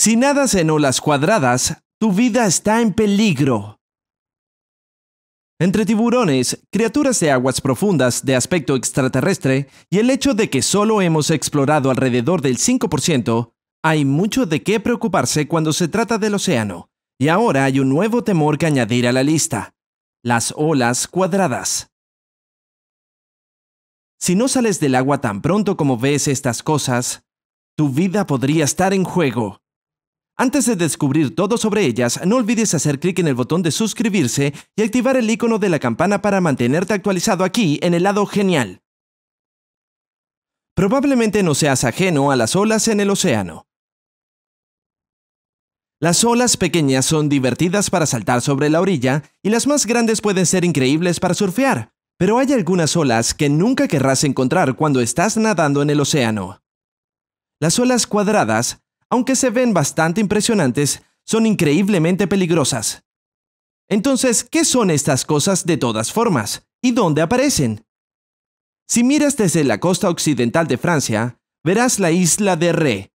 Si nadas en olas cuadradas, tu vida está en peligro. Entre tiburones, criaturas de aguas profundas de aspecto extraterrestre y el hecho de que solo hemos explorado alrededor del 5%, hay mucho de qué preocuparse cuando se trata del océano, y ahora hay un nuevo temor que añadir a la lista, las olas cuadradas. Si no sales del agua tan pronto como ves estas cosas, tu vida podría estar en juego. Antes de descubrir todo sobre ellas, no olvides hacer clic en el botón de suscribirse y activar el icono de la campana para mantenerte actualizado aquí en el lado genial. Probablemente no seas ajeno a las olas en el océano. Las olas pequeñas son divertidas para saltar sobre la orilla y las más grandes pueden ser increíbles para surfear, pero hay algunas olas que nunca querrás encontrar cuando estás nadando en el océano. Las olas cuadradas aunque se ven bastante impresionantes, son increíblemente peligrosas. Entonces, ¿qué son estas cosas de todas formas? ¿Y dónde aparecen? Si miras desde la costa occidental de Francia, verás la isla de Ré.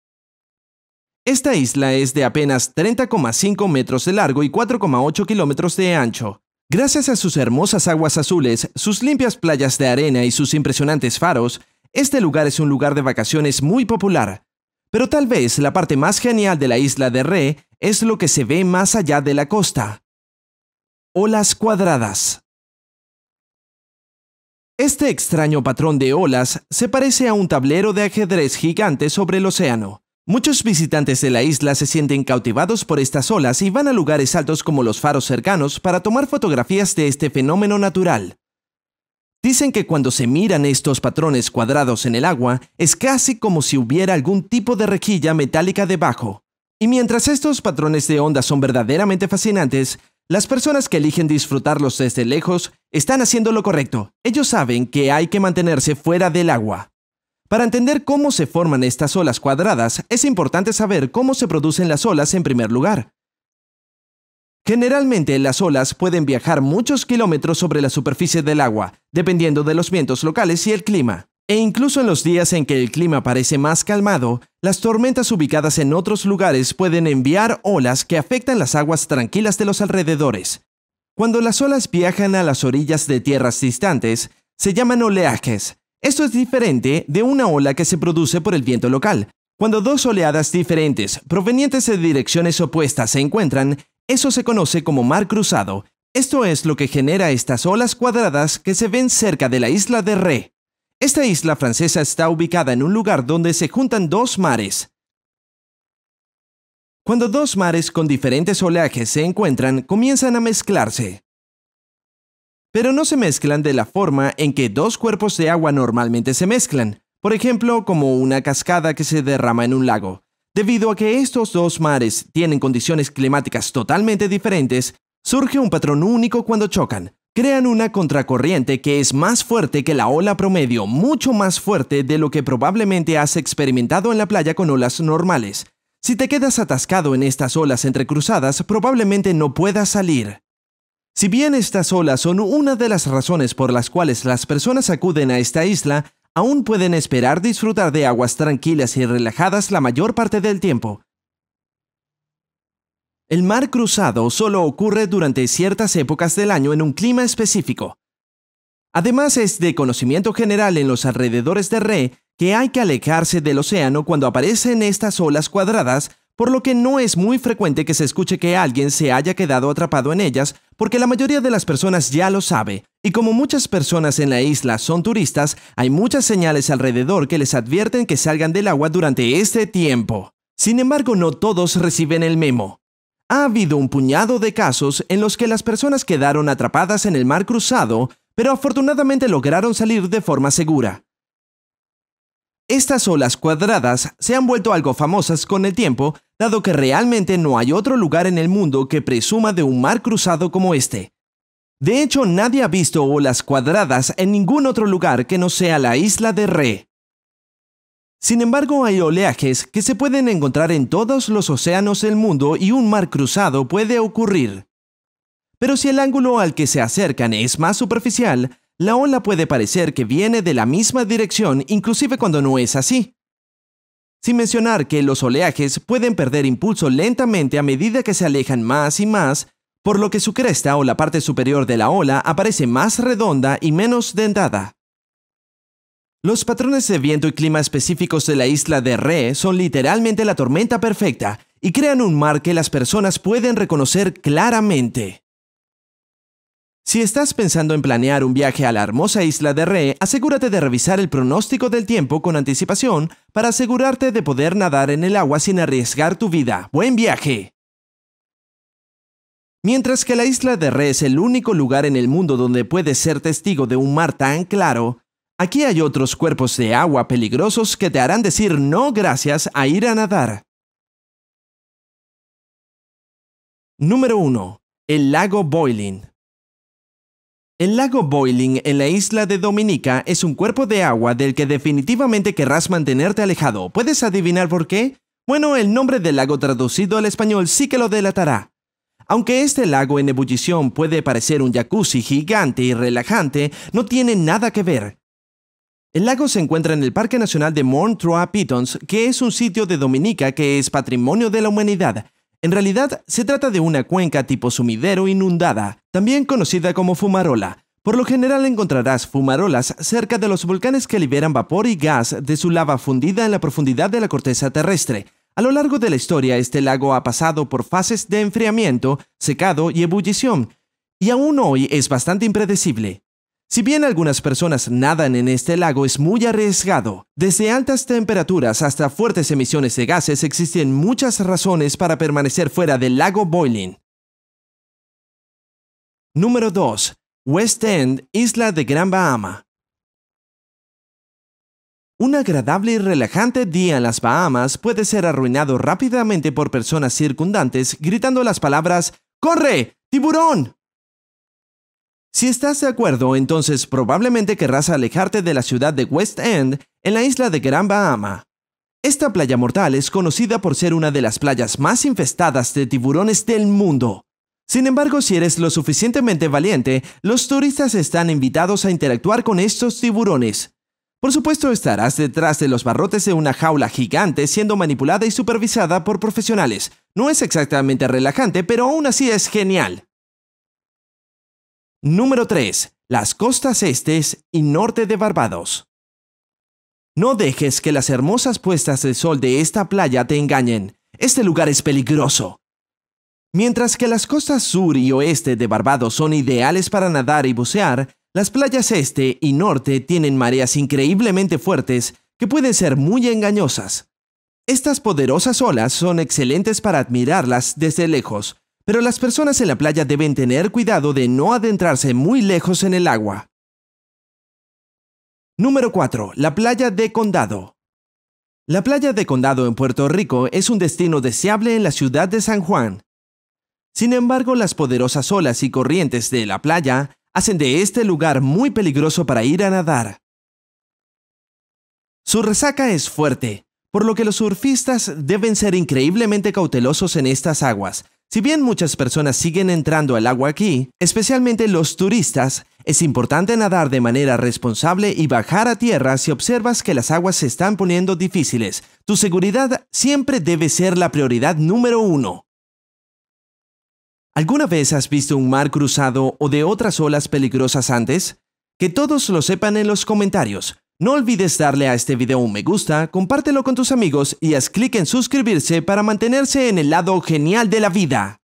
Esta isla es de apenas 30,5 metros de largo y 4,8 kilómetros de ancho. Gracias a sus hermosas aguas azules, sus limpias playas de arena y sus impresionantes faros, este lugar es un lugar de vacaciones muy popular, pero tal vez la parte más genial de la isla de Re es lo que se ve más allá de la costa. Olas cuadradas. Este extraño patrón de olas se parece a un tablero de ajedrez gigante sobre el océano. Muchos visitantes de la isla se sienten cautivados por estas olas y van a lugares altos como los faros cercanos para tomar fotografías de este fenómeno natural. Dicen que cuando se miran estos patrones cuadrados en el agua, es casi como si hubiera algún tipo de rejilla metálica debajo. Y mientras estos patrones de onda son verdaderamente fascinantes, las personas que eligen disfrutarlos desde lejos están haciendo lo correcto. Ellos saben que hay que mantenerse fuera del agua. Para entender cómo se forman estas olas cuadradas, es importante saber cómo se producen las olas en primer lugar. Generalmente las olas pueden viajar muchos kilómetros sobre la superficie del agua, dependiendo de los vientos locales y el clima. E incluso en los días en que el clima parece más calmado, las tormentas ubicadas en otros lugares pueden enviar olas que afectan las aguas tranquilas de los alrededores. Cuando las olas viajan a las orillas de tierras distantes, se llaman oleajes. Esto es diferente de una ola que se produce por el viento local. Cuando dos oleadas diferentes, provenientes de direcciones opuestas, se encuentran, eso se conoce como mar cruzado. Esto es lo que genera estas olas cuadradas que se ven cerca de la isla de Ré. Esta isla francesa está ubicada en un lugar donde se juntan dos mares. Cuando dos mares con diferentes oleajes se encuentran, comienzan a mezclarse. Pero no se mezclan de la forma en que dos cuerpos de agua normalmente se mezclan, por ejemplo, como una cascada que se derrama en un lago. Debido a que estos dos mares tienen condiciones climáticas totalmente diferentes, surge un patrón único cuando chocan. Crean una contracorriente que es más fuerte que la ola promedio, mucho más fuerte de lo que probablemente has experimentado en la playa con olas normales. Si te quedas atascado en estas olas entrecruzadas, probablemente no puedas salir. Si bien estas olas son una de las razones por las cuales las personas acuden a esta isla, aún pueden esperar disfrutar de aguas tranquilas y relajadas la mayor parte del tiempo. El mar cruzado solo ocurre durante ciertas épocas del año en un clima específico. Además es de conocimiento general en los alrededores de Re que hay que alejarse del océano cuando aparecen estas olas cuadradas por lo que no es muy frecuente que se escuche que alguien se haya quedado atrapado en ellas, porque la mayoría de las personas ya lo sabe, y como muchas personas en la isla son turistas, hay muchas señales alrededor que les advierten que salgan del agua durante este tiempo. Sin embargo, no todos reciben el memo. Ha habido un puñado de casos en los que las personas quedaron atrapadas en el mar cruzado, pero afortunadamente lograron salir de forma segura. Estas olas cuadradas se han vuelto algo famosas con el tiempo, dado que realmente no hay otro lugar en el mundo que presuma de un mar cruzado como este. De hecho, nadie ha visto olas cuadradas en ningún otro lugar que no sea la isla de Re. Sin embargo, hay oleajes que se pueden encontrar en todos los océanos del mundo y un mar cruzado puede ocurrir. Pero si el ángulo al que se acercan es más superficial, la ola puede parecer que viene de la misma dirección inclusive cuando no es así. Sin mencionar que los oleajes pueden perder impulso lentamente a medida que se alejan más y más, por lo que su cresta o la parte superior de la ola aparece más redonda y menos dentada. Los patrones de viento y clima específicos de la isla de Re son literalmente la tormenta perfecta y crean un mar que las personas pueden reconocer claramente. Si estás pensando en planear un viaje a la hermosa isla de Re, asegúrate de revisar el pronóstico del tiempo con anticipación para asegurarte de poder nadar en el agua sin arriesgar tu vida. ¡Buen viaje! Mientras que la isla de Re es el único lugar en el mundo donde puedes ser testigo de un mar tan claro, aquí hay otros cuerpos de agua peligrosos que te harán decir no gracias a ir a nadar. Número 1. El lago Boiling. El lago Boiling en la isla de Dominica es un cuerpo de agua del que definitivamente querrás mantenerte alejado. ¿Puedes adivinar por qué? Bueno, el nombre del lago traducido al español sí que lo delatará. Aunque este lago en ebullición puede parecer un jacuzzi gigante y relajante, no tiene nada que ver. El lago se encuentra en el Parque Nacional de trois Pitons, que es un sitio de Dominica que es patrimonio de la humanidad. En realidad, se trata de una cuenca tipo sumidero inundada, también conocida como fumarola. Por lo general encontrarás fumarolas cerca de los volcanes que liberan vapor y gas de su lava fundida en la profundidad de la corteza terrestre. A lo largo de la historia, este lago ha pasado por fases de enfriamiento, secado y ebullición, y aún hoy es bastante impredecible. Si bien algunas personas nadan en este lago es muy arriesgado, desde altas temperaturas hasta fuertes emisiones de gases existen muchas razones para permanecer fuera del lago Boiling. Número 2. West End, Isla de Gran Bahama. Un agradable y relajante día en las Bahamas puede ser arruinado rápidamente por personas circundantes gritando las palabras ¡Corre! ¡Tiburón! Si estás de acuerdo, entonces probablemente querrás alejarte de la ciudad de West End en la isla de Gran Bahama. Esta playa mortal es conocida por ser una de las playas más infestadas de tiburones del mundo. Sin embargo, si eres lo suficientemente valiente, los turistas están invitados a interactuar con estos tiburones. Por supuesto, estarás detrás de los barrotes de una jaula gigante siendo manipulada y supervisada por profesionales. No es exactamente relajante, pero aún así es genial. Número 3. Las costas estes y norte de Barbados. No dejes que las hermosas puestas de sol de esta playa te engañen. Este lugar es peligroso. Mientras que las costas sur y oeste de Barbados son ideales para nadar y bucear, las playas este y norte tienen mareas increíblemente fuertes que pueden ser muy engañosas. Estas poderosas olas son excelentes para admirarlas desde lejos, pero las personas en la playa deben tener cuidado de no adentrarse muy lejos en el agua. Número 4. La playa de Condado. La playa de Condado en Puerto Rico es un destino deseable en la ciudad de San Juan. Sin embargo, las poderosas olas y corrientes de la playa hacen de este lugar muy peligroso para ir a nadar. Su resaca es fuerte, por lo que los surfistas deben ser increíblemente cautelosos en estas aguas, si bien muchas personas siguen entrando al agua aquí, especialmente los turistas, es importante nadar de manera responsable y bajar a tierra si observas que las aguas se están poniendo difíciles. Tu seguridad siempre debe ser la prioridad número uno. ¿Alguna vez has visto un mar cruzado o de otras olas peligrosas antes? Que todos lo sepan en los comentarios. No olvides darle a este video un me gusta, compártelo con tus amigos y haz clic en suscribirse para mantenerse en el lado genial de la vida.